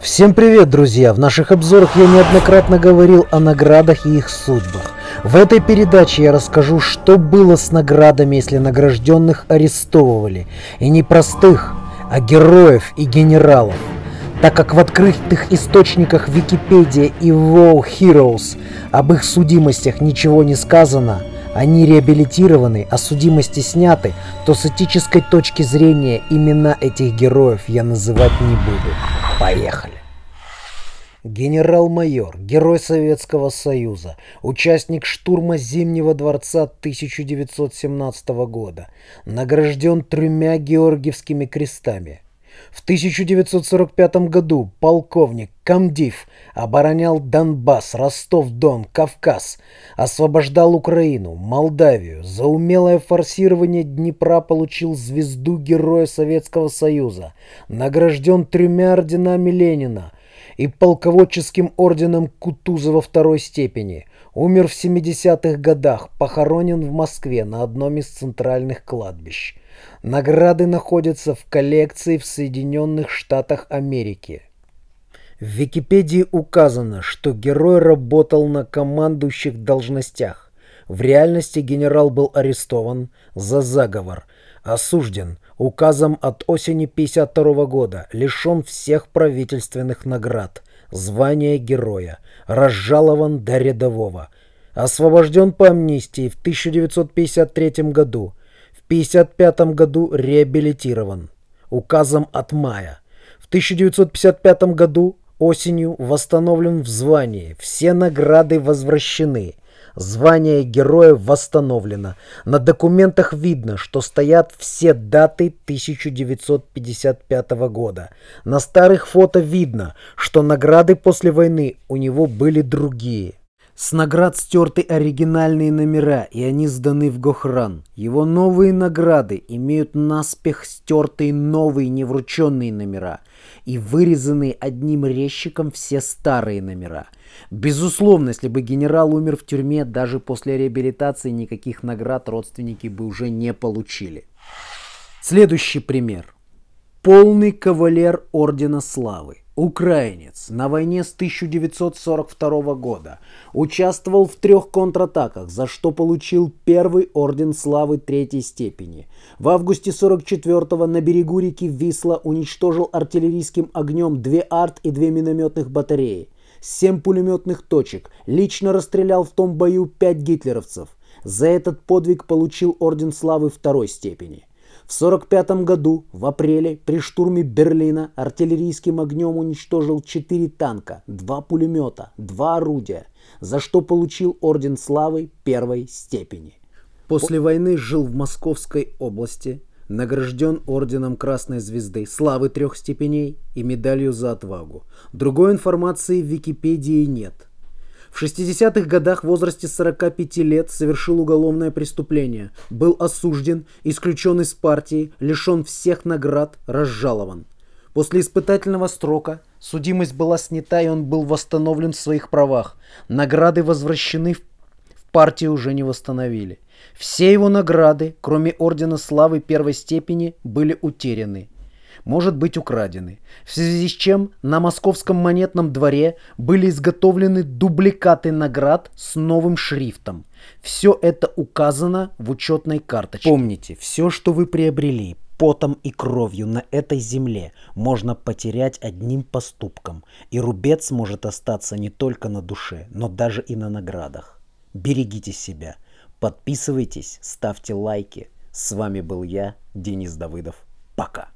Всем привет, друзья! В наших обзорах я неоднократно говорил о наградах и их судьбах. В этой передаче я расскажу, что было с наградами, если награжденных арестовывали. И не простых, а героев и генералов. Так как в открытых источниках Википедия и WoW Heroes об их судимостях ничего не сказано, они реабилитированы, а судимости сняты, то с этической точки зрения имена этих героев я называть не буду. Поехали. Генерал-майор, герой Советского Союза, участник штурма Зимнего дворца 1917 года, награжден тремя Георгиевскими крестами – в 1945 году полковник Камдив оборонял Донбасс, Ростов-Дон, Кавказ, освобождал Украину, Молдавию. За умелое форсирование Днепра получил звезду Героя Советского Союза, награжден тремя орденами Ленина, и полководческим орденом Кутузова второй степени. Умер в 70-х годах, похоронен в Москве на одном из центральных кладбищ. Награды находятся в коллекции в Соединенных Штатах Америки. В Википедии указано, что герой работал на командующих должностях. В реальности генерал был арестован за заговор, осужден указом от осени 52 года, лишен всех правительственных наград, звания героя, разжалован до рядового, освобожден по амнистии в 1953 году, в 1955 году реабилитирован указом от мая. В 1955 году осенью восстановлен в звании, все награды возвращены – Звание героя восстановлено. На документах видно, что стоят все даты 1955 года. На старых фото видно, что награды после войны у него были другие. С наград стерты оригинальные номера, и они сданы в Гохран. Его новые награды имеют наспех стертые новые неврученные номера и вырезанные одним резчиком все старые номера – Безусловно, если бы генерал умер в тюрьме, даже после реабилитации никаких наград родственники бы уже не получили. Следующий пример. Полный кавалер Ордена Славы. Украинец на войне с 1942 года участвовал в трех контратаках, за что получил первый орден славы третьей степени. В августе 44-го на берегу реки Висла уничтожил артиллерийским огнем две арт и две минометных батареи. Семь пулеметных точек, лично расстрелял в том бою пять гитлеровцев. За этот подвиг получил Орден Славы второй степени. В 1945 году, в апреле, при штурме Берлина артиллерийским огнем уничтожил 4 танка, 2 пулемета, 2 орудия, за что получил Орден Славы первой степени. После войны жил в Московской области – награжден орденом Красной Звезды, славы трех степеней и медалью за отвагу. Другой информации в Википедии нет. В 60-х годах в возрасте 45 лет совершил уголовное преступление, был осужден, исключен из партии, лишен всех наград, разжалован. После испытательного срока судимость была снята и он был восстановлен в своих правах. Награды возвращены в партии уже не восстановили. Все его награды, кроме Ордена Славы первой степени, были утеряны. Может быть украдены. В связи с чем на московском монетном дворе были изготовлены дубликаты наград с новым шрифтом. Все это указано в учетной карточке. Помните, все, что вы приобрели, потом и кровью на этой земле можно потерять одним поступком, и рубец может остаться не только на душе, но даже и на наградах. Берегите себя. Подписывайтесь, ставьте лайки. С вами был я, Денис Давыдов. Пока.